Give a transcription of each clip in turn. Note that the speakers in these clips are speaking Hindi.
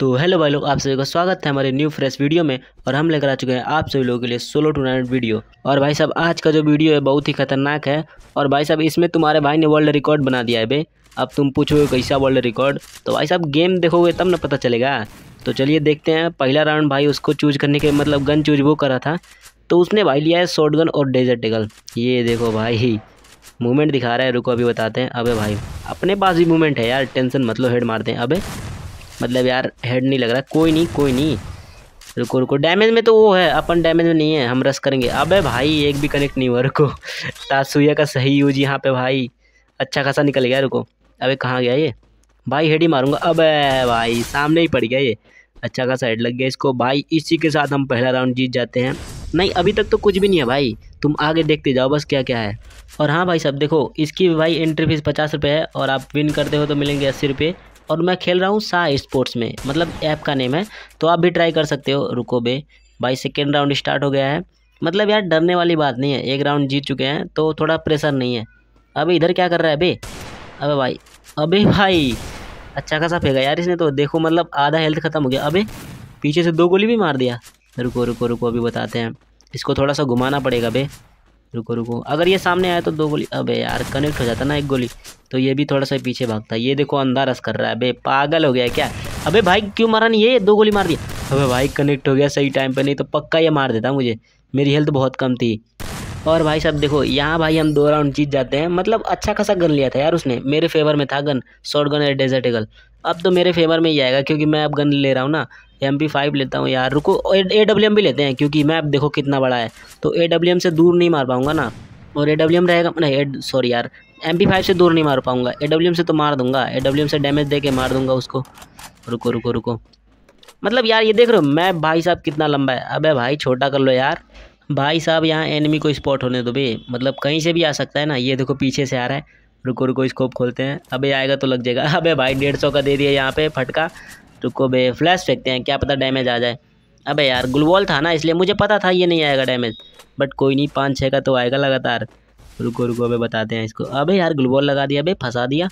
तो हेलो भाई लोग आप सभी का स्वागत है हमारे न्यू फ्रेश वीडियो में और हम लेकर आ चुके हैं आप सभी लोगों के लिए सोलो टूर्नामेंट वीडियो और भाई साहब आज का जो वीडियो है बहुत ही खतरनाक है और भाई साहब इसमें तुम्हारे भाई ने वर्ल्ड रिकॉर्ड बना दिया है भाई अब तुम पूछोगे कैसा वर्ल्ड रिकॉर्ड तो भाई साहब गेम देखोगे तब ना पता चलेगा तो चलिए देखते हैं पहला राउंड भाई उसको चूज करने के मतलब गन चूज वो करा था तो उसने भाई लिया है शॉर्ट और डेजर्ट टेगल ये देखो भाई मूवमेंट दिखा रहा है रुको अभी बताते हैं अबे भाई अपने पास भी मूवमेंट है यार टेंशन मतलब हेड मारते हैं अबे मतलब यार हेड नहीं लग रहा कोई नहीं कोई नहीं रुको रुको डैमेज में तो वो है अपन डैमेज में नहीं है हम रस करेंगे अबे भाई एक भी कनेक्ट नहीं हुआ रुको तासुया का सही यूज यहाँ पे भाई अच्छा खासा निकल गया रुको अबे कहाँ गया ये भाई हेड ही मारूंगा अबे भाई सामने ही पड़ गया ये अच्छा खासा हेड लग गया इसको भाई इसी के साथ हम पहला राउंड जीत जाते हैं नहीं अभी तक तो कुछ भी नहीं है भाई तुम आगे देखते जाओ बस क्या क्या है और हाँ भाई सब देखो इसकी भाई एंट्री फीस पचास रुपये है और आप विन करते हो तो मिलेंगे अस्सी रुपये और मैं खेल रहा हूँ सा स्पोर्ट्स में मतलब ऐप का नेम है तो आप भी ट्राई कर सकते हो रुको बे भाई सेकेंड राउंड स्टार्ट हो गया है मतलब यार डरने वाली बात नहीं है एक राउंड जीत चुके हैं तो थोड़ा प्रेशर नहीं है अभी इधर क्या कर रहा है बे अबे भाई अबे भाई अच्छा खासा फेंका यार इसने तो देखो मतलब आधा हेल्थ ख़त्म हो गया अबे पीछे से दो गोली भी मार दिया रुको रुको रुको अभी बताते हैं इसको थोड़ा सा घुमाना पड़ेगा बे रुको रुको अगर ये सामने आया तो दो गोली अबे यार कनेक्ट हो जाता ना एक गोली तो ये भी थोड़ा सा पीछे भागता है ये देखो अंधा रस कर रहा है अबे पागल हो गया क्या अबे भाई क्यों मारा नहीं ये दो गोली मार दिया अबे भाई कनेक्ट हो गया सही टाइम पर नहीं तो पक्का ये मार देता मुझे मेरी हेल्थ बहुत कम थी और भाई साहब देखो यहाँ भाई हम दो राउंड जीत जाते हैं मतलब अच्छा खासा गन लिया था यार उसने मेरे फेवर में था गन शॉर्ट गन है डेजर्ट एगल अब तो मेरे फेवर में ही आएगा क्योंकि मैं अब गन ले रहा हूँ ना एम पी फाइव लेता हूँ यार रुको ए डब्ल्यू एम भी लेते हैं क्योंकि मैप देखो कितना बड़ा है तो ए डब्ल्यू एम से दूर नहीं मार पाऊँगा ना और ए डब्ल्यू एम रहेगा नहीं सॉरी यार एम पी फाइव से दूर नहीं मार पाऊँगा ए डब्ल्यू एम से तो मार दूंगा ए डब्ल्यू एम से डैमेज दे के मार दूंगा उसको रुको रुको रुको मतलब यार ये देख रहे हो मैप भाई साहब कितना लंबा है अबे भाई छोटा कर लो यार भाई साहब यहाँ एनिमी को स्पॉट होने दो भाई मतलब कहीं से भी आ सकता है ना ये देखो पीछे से आ रहा है रुको रुको स्कोप खोलते हैं अबे आएगा तो लग जाएगा अबे भाई डेढ़ सौ का दे दिया यहाँ पे फटका रुको बे फ्लैश फेंकते हैं क्या पता डैमेज आ जाए अबे यार ग्लूबॉल था ना इसलिए मुझे पता था ये नहीं आएगा डैमेज बट कोई नहीं पाँच छः का तो आएगा लगातार रुको रुको अभी बताते हैं इसको अबे यार ग्लूबॉल लगा दिया अभी फंसा दिया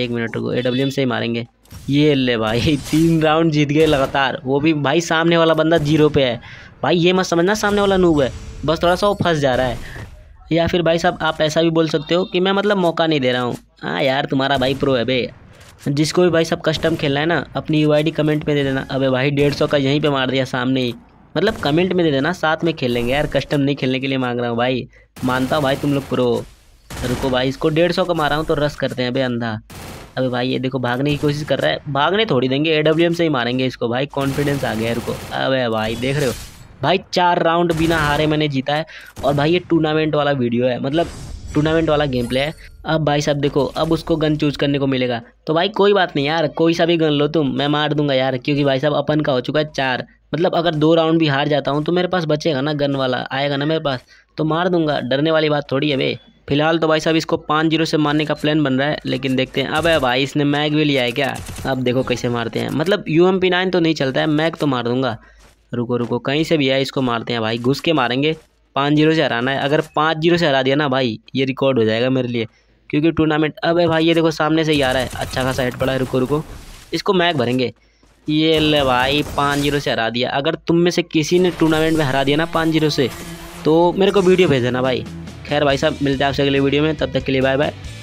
एक मिनट रुको ए डब्ल्यू एम से ही मारेंगे ये ले भाई तीन राउंड जीत गए लगातार वो भी भाई सामने वाला बंदा जीरो पे है भाई ये मत समझना सामने वाला नूब है बस थोड़ा सा वो फंस जा रहा है या फिर भाई साहब आप ऐसा भी बोल सकते हो कि मैं मतलब मौका नहीं दे रहा हूँ हाँ यार तुम्हारा भाई प्रो है बे जिसको भी भाई साहब कस्टम खेलना है ना अपनी यू कमेंट में दे देना अबे भाई डेढ़ सौ का यहीं पे मार दिया सामने ही मतलब कमेंट में दे देना साथ में खेल लेंगे यार कस्टम नहीं खेलने के लिए मांग रहा हूँ भाई मानता हूँ भाई तुम लोग प्रो रुको भाई इसको डेढ़ सौ का मारा हूँ तो रस करते हैं अबे अंधा अबे भाई ये देखो भागने की कोशिश कर रहा है भागने थोड़ी देंगे ए से ही मारेंगे इसको भाई कॉन्फिडेंस आ गया रुको अबे भाई देख रहे हो भाई चार राउंड बिना हारे मैंने जीता है और भाई ये टूर्नामेंट वाला वीडियो है मतलब टूर्नामेंट वाला गेम प्ले है अब भाई साहब देखो अब उसको गन चूज करने को मिलेगा तो भाई कोई बात नहीं यार कोई सा भी गन लो तुम मैं मार दूंगा यार क्योंकि भाई साहब अपन का हो चुका है चार मतलब अगर दो राउंड भी हार जाता हूँ तो मेरे पास बचेगा ना गन वाला आएगा ना मेरे पास तो मार दूंगा डरने वाली बात थोड़ी है वे फिलहाल तो भाई साहब इसको पाँच जीरो से मारने का प्लान बन रहा है लेकिन देखते हैं अब है भाई इसने मैग भी लिया है क्या अब देखो कैसे मारते हैं मतलब यू एम पी नाइन तो नहीं चलता है मैग तो मार दूंगा रुको रुको कहीं से भी है इसको मारते हैं भाई घुस के मारेंगे पाँच जीरो से हराना है अगर पाँच जीरो से हरा दिया ना भाई ये रिकॉर्ड हो जाएगा मेरे लिए क्योंकि टूर्नामेंट अब है भाई ये देखो सामने से ही आ रहा है अच्छा खासा हेड पड़ा है रुको रुको इसको मैक भरेंगे ये ले भाई पाँच जीरो से हरा दिया अगर तुम में से किसी ने टूर्नामेंट में हरा दिया ना पाँच जीरो से तो मेरे को वीडियो भेज देना भाई खैर भाई साहब मिलते हैं आपसे अगले वीडियो में तब तक के लिए बाय बाय